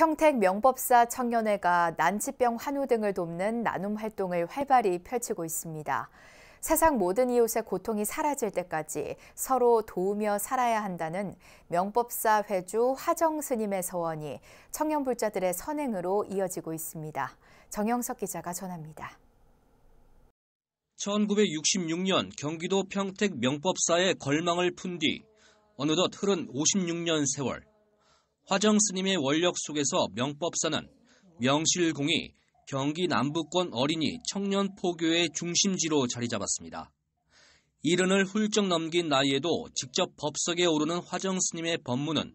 평택 명법사 청년회가 난치병 환우 등을 돕는 나눔 활동을 활발히 펼치고 있습니다. 세상 모든 이웃의 고통이 사라질 때까지 서로 도우며 살아야 한다는 명법사 회주 화정 스님의 서원이 청년 불자들의 선행으로 이어지고 있습니다. 정영석 기자가 전합니다. 1966년 경기도 평택 명법사의 걸망을 푼 뒤 어느덧 흐른 56년 세월 화정 스님의 원력 속에서 명법사는 명실공이 경기 남부권 어린이 청년 포교의 중심지로 자리 잡았습니다. 이른을 훌쩍 넘긴 나이에도 직접 법석에 오르는 화정 스님의 법문은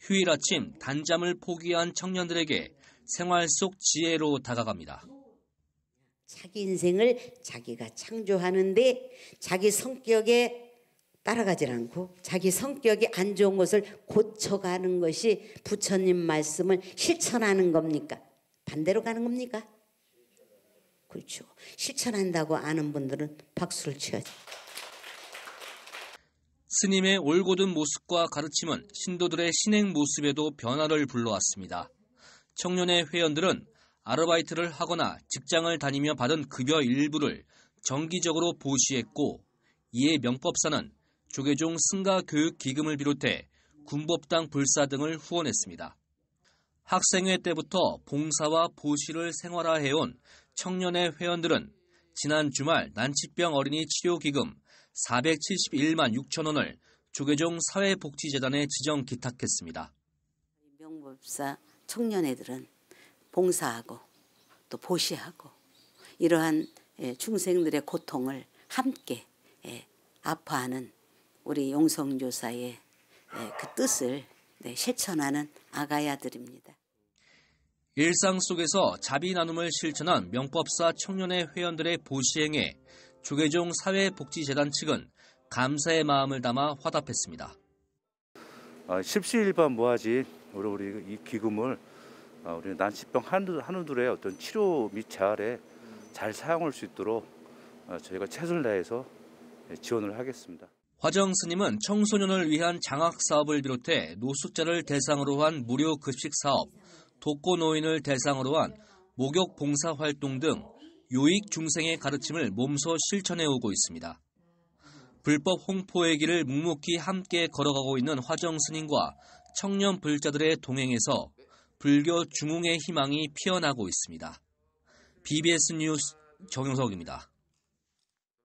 휴일 아침 단잠을 포기한 청년들에게 생활 속 지혜로 다가갑니다. 자기 인생을 자기가 창조하는데 자기 성격에 따라가질 않고 자기 성격이 안 좋은 것을 고쳐가는 것이 부처님 말씀을 실천하는 겁니까? 반대로 가는 겁니까? 그렇죠. 실천한다고 아는 분들은 박수를 쳐야죠. 스님의 올곧은 모습과 가르침은 신도들의 신행 모습에도 변화를 불러왔습니다. 청년의 회원들은 아르바이트를 하거나 직장을 다니며 받은 급여 일부를 정기적으로 보시했고 이에 명법사는 조계종 승가 교육 기금을 비롯해 군법당 불사 등을 후원했습니다. 학생회 때부터 봉사와 보시를 생활화해온 청년회 회원들은 지난 주말 난치병 어린이 치료기금 471만 6천 원을 조계종 사회복지재단에 지정 기탁했습니다. 명법사 청년애들은 봉사하고 또 보시하고 이러한 예, 중생들의 고통을 함께 예, 아파하는 우리 용성교사의그 네, 뜻을 네, 실천하는 아가야들입니다. 일상 속에서 자비 나눔을 실천한 명법사 청년회 회원들의 보시행에 조계종 사회복지재단 측은 감사의 마음을 담아 화답했습니다. 어, 십시일반 모아지 우리 우리 이 기금을 아, 우리 난치병 한우들의 어떤 치료 및 재활에 잘 사용할 수 있도록 아, 저희가 최선을 다해서 예, 지원을 하겠습니다. 화정 스님은 청소년을 위한 장학 사업을 비롯해 노숙자를 대상으로 한 무료 급식 사업, 독거 노인을 대상으로 한 목욕 봉사 활동 등유익 중생의 가르침을 몸소 실천해 오고 있습니다. 불법 홍포의 길을 묵묵히 함께 걸어가고 있는 화정 스님과 청년 불자들의 동행에서 불교 중흥의 희망이 피어나고 있습니다. BBS 뉴스 정용석입니다.